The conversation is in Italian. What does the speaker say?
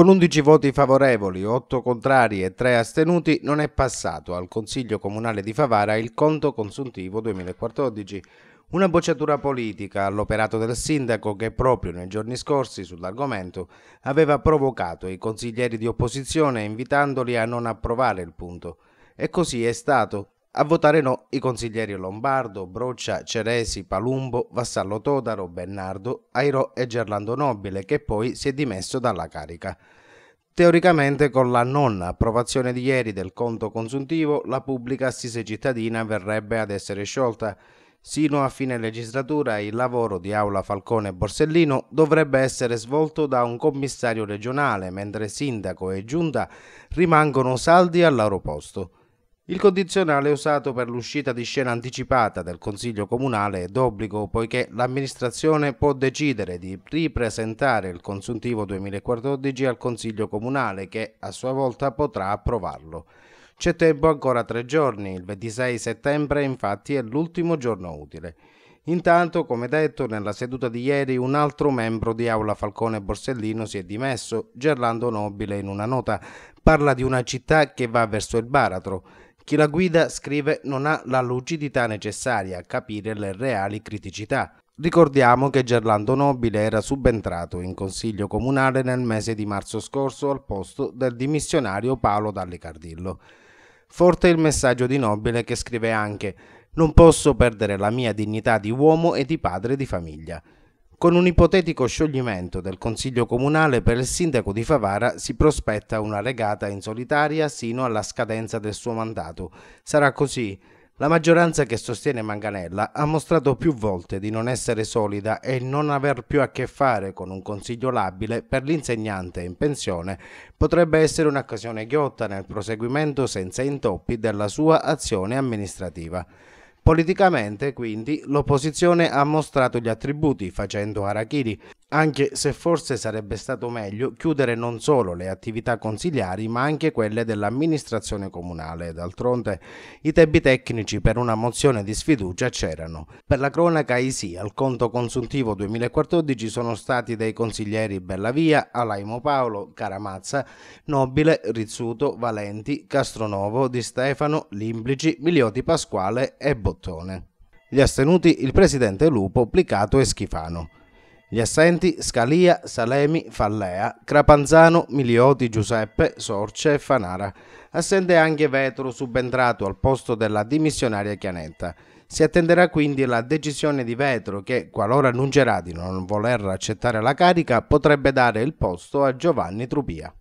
Con 11 voti favorevoli, 8 contrari e 3 astenuti non è passato al Consiglio Comunale di Favara il conto consuntivo 2014. Una bocciatura politica all'operato del sindaco che proprio nei giorni scorsi sull'argomento aveva provocato i consiglieri di opposizione invitandoli a non approvare il punto. E così è stato. A votare no i consiglieri Lombardo, Broccia, Ceresi, Palumbo, Vassallo Todaro, Bernardo, Airo e Gerlando Nobile che poi si è dimesso dalla carica. Teoricamente con la non approvazione di ieri del conto consuntivo la pubblica assise cittadina verrebbe ad essere sciolta. Sino a fine legislatura il lavoro di Aula Falcone e Borsellino dovrebbe essere svolto da un commissario regionale, mentre sindaco e giunta rimangono saldi al loro posto. Il condizionale usato per l'uscita di scena anticipata del Consiglio Comunale è d'obbligo poiché l'amministrazione può decidere di ripresentare il consuntivo 2014 al Consiglio Comunale che a sua volta potrà approvarlo. C'è tempo ancora tre giorni, il 26 settembre infatti è l'ultimo giorno utile. Intanto, come detto, nella seduta di ieri un altro membro di Aula Falcone Borsellino si è dimesso, Gerlando Nobile in una nota parla di una città che va verso il baratro. Chi la guida, scrive, non ha la lucidità necessaria a capire le reali criticità. Ricordiamo che Gerlando Nobile era subentrato in consiglio comunale nel mese di marzo scorso al posto del dimissionario Paolo Dalli Cardillo. Forte il messaggio di Nobile che scrive anche non posso perdere la mia dignità di uomo e di padre di famiglia. Con un ipotetico scioglimento del Consiglio Comunale per il sindaco di Favara si prospetta una regata in solitaria sino alla scadenza del suo mandato. Sarà così la maggioranza che sostiene Manganella ha mostrato più volte di non essere solida e non aver più a che fare con un consiglio labile per l'insegnante in pensione potrebbe essere un'occasione ghiotta nel proseguimento senza intoppi della sua azione amministrativa. Politicamente, quindi, l'opposizione ha mostrato gli attributi facendo Arachiri anche se forse sarebbe stato meglio chiudere non solo le attività consigliari ma anche quelle dell'amministrazione comunale. D'altronde i tempi tecnici per una mozione di sfiducia c'erano. Per la cronaca i sì al conto consuntivo 2014 sono stati dei consiglieri Bellavia, Alaimo Paolo, Caramazza, Nobile, Rizzuto, Valenti, Castronovo, Di Stefano, Limplici, Milioti Pasquale e Bottone. Gli astenuti il presidente Lupo, Plicato e Schifano. Gli assenti Scalia, Salemi, Fallea, Crapanzano, Milioti, Giuseppe, Sorce e Fanara. Assente anche Vetro subentrato al posto della dimissionaria Chianetta. Si attenderà quindi la decisione di Vetro che, qualora annuncerà di non voler accettare la carica, potrebbe dare il posto a Giovanni Trupia.